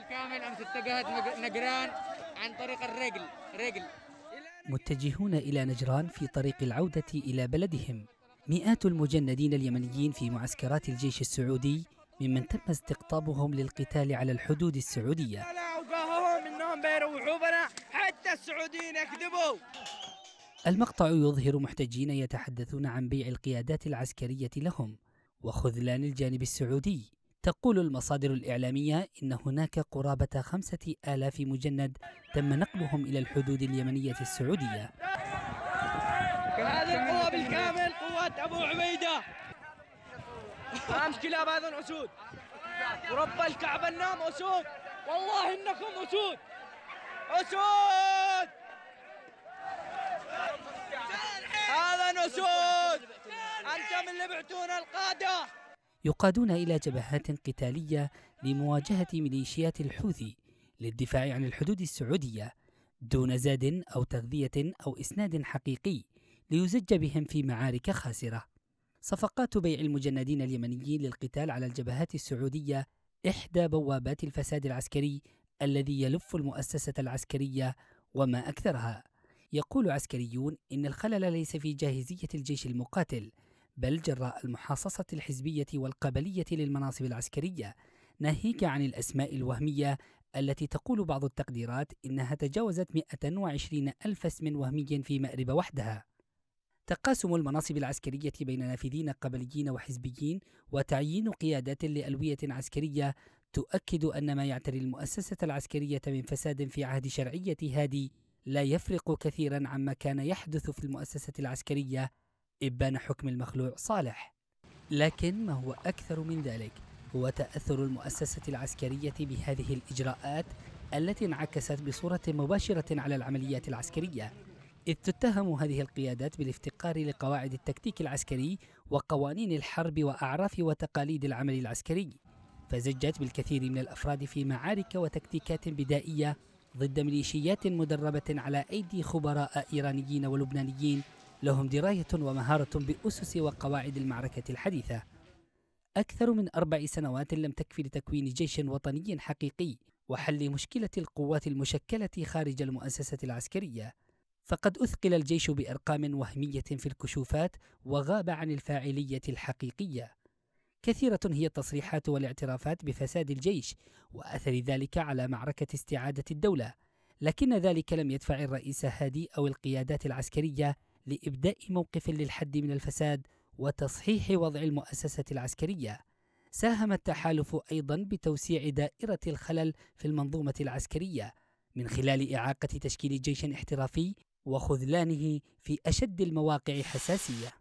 بالكامل أمس اتجهت نجران عن طريق الرجل رجل متجهون إلى نجران في طريق العودة إلى بلدهم مئات المجندين اليمنيين في معسكرات الجيش السعودي ممن تم استقطابهم للقتال على الحدود السعودية انهم بيروحوا بنا حتى السعوديين يكذبوا المقطع يظهر محتجين يتحدثون عن بيع القيادات العسكرية لهم وخذلان الجانب السعودي تقول المصادر الإعلامية إن هناك قرابة خمسة آلاف مجند تم نقلهم إلى الحدود اليمنية السعودية هذه القوة بالكامل قوات أبو عبيدة أمس كلاب هذا أسود ورب الكعبة النام أسود والله إنكم أسود أسود هذا أسود أنت من اللي بعتونا القادة يقادون إلى جبهات قتالية لمواجهة ميليشيات الحوثي للدفاع عن الحدود السعودية دون زاد أو تغذية أو إسناد حقيقي ليزج بهم في معارك خاسرة. صفقات بيع المجندين اليمنيين للقتال على الجبهات السعودية إحدى بوابات الفساد العسكري الذي يلف المؤسسة العسكرية وما أكثرها. يقول عسكريون إن الخلل ليس في جاهزية الجيش المقاتل، بل جراء المحاصصة الحزبية والقبلية للمناصب العسكرية ناهيك عن الأسماء الوهمية التي تقول بعض التقديرات إنها تجاوزت 120 ألف اسم وهمي في مأرب وحدها تقاسم المناصب العسكرية بين نافذين قبليين وحزبيين وتعيين قيادات لألوية عسكرية تؤكد أن ما يعتري المؤسسة العسكرية من فساد في عهد شرعية هادي لا يفرق كثيرا عما كان يحدث في المؤسسة العسكرية إبان حكم المخلوع صالح لكن ما هو أكثر من ذلك هو تأثر المؤسسة العسكرية بهذه الإجراءات التي انعكست بصورة مباشرة على العمليات العسكرية إذ تتهم هذه القيادات بالافتقار لقواعد التكتيك العسكري وقوانين الحرب وأعراف وتقاليد العمل العسكري فزجت بالكثير من الأفراد في معارك وتكتيكات بدائية ضد ميليشيات مدربة على أيدي خبراء إيرانيين ولبنانيين لهم دراية ومهارة بأسس وقواعد المعركة الحديثة أكثر من أربع سنوات لم تكفي لتكوين جيش وطني حقيقي وحل مشكلة القوات المشكلة خارج المؤسسة العسكرية فقد أثقل الجيش بأرقام وهمية في الكشوفات وغاب عن الفاعلية الحقيقية كثيرة هي التصريحات والاعترافات بفساد الجيش وأثر ذلك على معركة استعادة الدولة لكن ذلك لم يدفع الرئيس هادي أو القيادات العسكرية لإبداء موقف للحد من الفساد وتصحيح وضع المؤسسة العسكرية. ساهم التحالف أيضا بتوسيع دائرة الخلل في المنظومة العسكرية من خلال إعاقة تشكيل جيش احترافي وخذلانه في أشد المواقع حساسية.